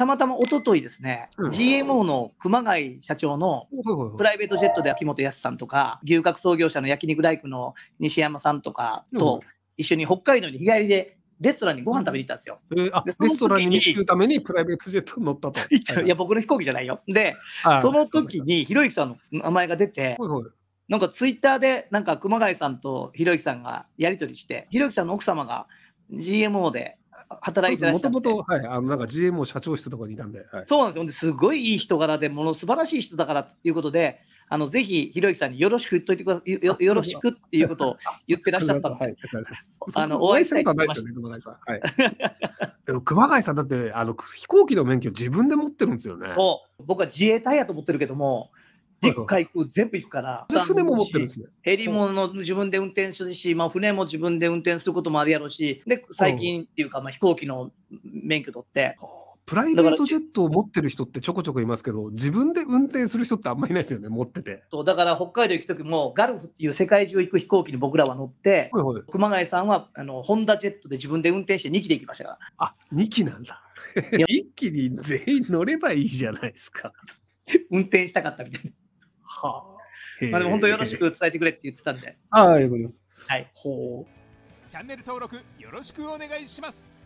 たまたま一昨日ですね、うん、GMO の熊谷社長のプライベートジェットで秋元康さんとか、牛角創業者の焼肉大工の西山さんとかと一緒に北海道に日帰りでレストランにご飯食べに行ったんですよ。レストランに行るためにプライベートジェットに乗ったと。いや、僕の飛行機じゃないよ。で、その時にひろゆきさんの名前が出て、なんかツイッターでなんか熊谷さんとひろゆきさんがやり取りして、ひろゆきさんの奥様が GMO で働いてらっしゃってもともと、はい、あのなんか GMO 社長室とかにいたんで、はい、そうなんですよすごいいい人柄でもの素晴らしい人だからっていうことであのぜひひろゆきさんによろしく言っといてくださよよろしくっていうことを言ってらっしゃったの はい、あのお会いしたいとないすよた、熊谷さん、はい、でも熊谷さんだってあの飛行機の免許自分で持ってるんですよね僕は自衛隊やと思ってるけども陸海空全部行くから。船も持ってるんですね。ヘリもの自分で運転するし、まあ、船も自分で運転することもあるやろうし、で、最近っていうか、まあ、飛行機の免許取って。プライベートジェットを持ってる人ってちょこちょこいますけど、自分で運転する人ってあんまりいないですよね、持ってて。そうだから北海道行く時も、ガルフっていう世界中行く飛行機に僕らは乗って、はいはい、熊谷さんはあのホンダジェットで自分で運転して2機で行きましたから。あ2機なんだ。1機に全員乗ればいいじゃないですか。運転したかったみたいな。はあ。まあでも本当よろしく伝えてくれって言ってたんで。ああ、ありがとうございます。はい。ほう。チャンネル登録よろしくお願いします。